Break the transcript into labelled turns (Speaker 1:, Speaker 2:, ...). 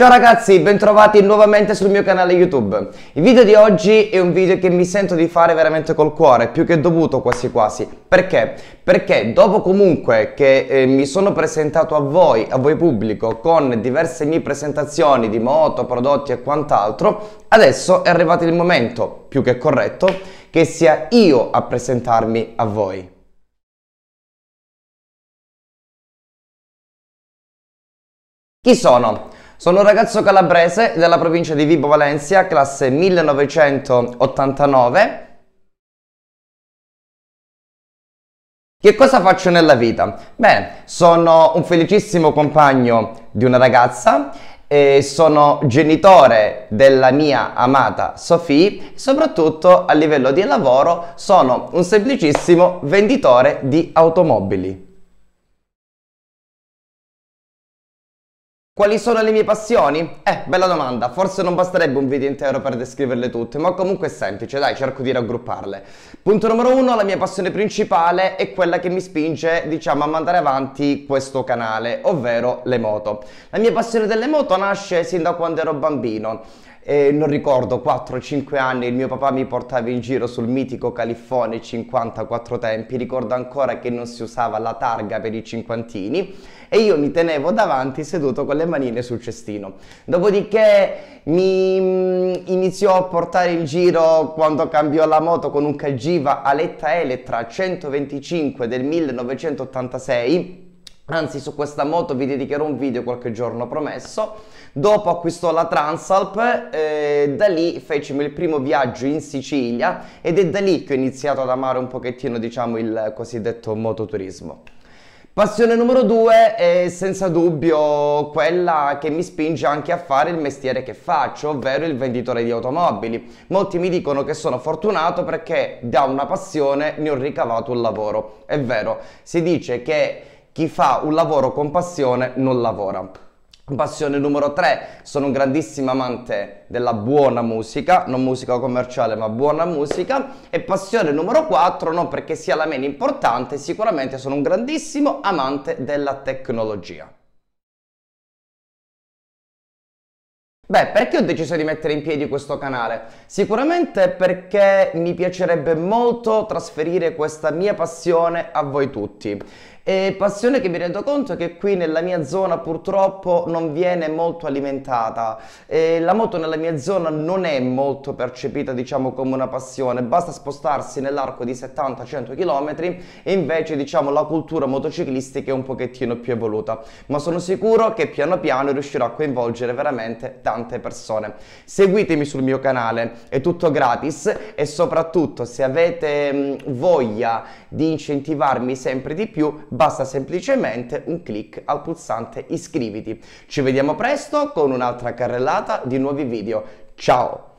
Speaker 1: Ciao ragazzi, bentrovati nuovamente sul mio canale YouTube. Il video di oggi è un video che mi sento di fare veramente col cuore, più che dovuto quasi quasi. Perché? Perché dopo comunque che eh, mi sono presentato a voi, a voi pubblico, con diverse mie presentazioni di moto, prodotti e quant'altro, adesso è arrivato il momento, più che corretto,
Speaker 2: che sia io a presentarmi a voi. Chi sono? Sono un ragazzo calabrese della provincia di Vibo Valencia, classe 1989. Che cosa faccio nella vita? Beh, sono un felicissimo compagno di una ragazza,
Speaker 1: sono genitore della mia amata Sofì, soprattutto a
Speaker 2: livello di lavoro sono un semplicissimo venditore di automobili. Quali sono le mie passioni? Eh, bella domanda, forse non basterebbe un video intero per descriverle tutte, ma comunque è semplice, dai,
Speaker 1: cerco di raggrupparle. Punto numero uno, la mia passione principale è quella che mi spinge, diciamo, a mandare avanti questo canale, ovvero le moto. La mia passione delle moto nasce sin da quando ero bambino. Eh, non ricordo, 4-5 anni, il mio papà mi portava in giro sul mitico Califfone 54 tempi, ricordo ancora che non si usava la targa per i cinquantini e io mi tenevo davanti seduto con le manine sul cestino. Dopodiché mi mm, iniziò a portare in giro quando cambiò la moto con un Cagiva Aletta Eletra 125 del 1986 anzi su questa moto vi dedicherò un video qualche giorno promesso dopo acquistò la Transalp eh, da lì fecimo il primo viaggio in Sicilia ed è da lì che ho iniziato ad amare un pochettino diciamo il cosiddetto mototurismo Passione numero due è senza dubbio quella che mi spinge anche a fare il mestiere che faccio, ovvero il venditore di automobili. Molti mi dicono che sono fortunato perché da una passione ne ho ricavato un lavoro. È vero, si dice che chi fa un lavoro con passione non lavora. Passione numero 3, sono un grandissimo amante della buona musica, non musica commerciale ma buona musica. E passione numero 4, non perché sia la meno importante, sicuramente sono un grandissimo amante della tecnologia. Beh, perché ho deciso di mettere in piedi questo canale? Sicuramente perché mi piacerebbe molto trasferire questa mia passione a voi tutti e passione che mi rendo conto che qui nella mia zona purtroppo non viene molto alimentata. E la moto nella mia zona non è molto percepita diciamo come una passione, basta spostarsi nell'arco di 70-100 km e invece diciamo la cultura motociclistica è un pochettino più evoluta. Ma sono sicuro che piano piano riuscirò a coinvolgere veramente tante persone. Seguitemi sul mio canale, è tutto gratis e soprattutto se avete voglia di incentivarmi sempre di più basta semplicemente un clic al pulsante iscriviti. Ci vediamo presto con un'altra carrellata di nuovi video. Ciao!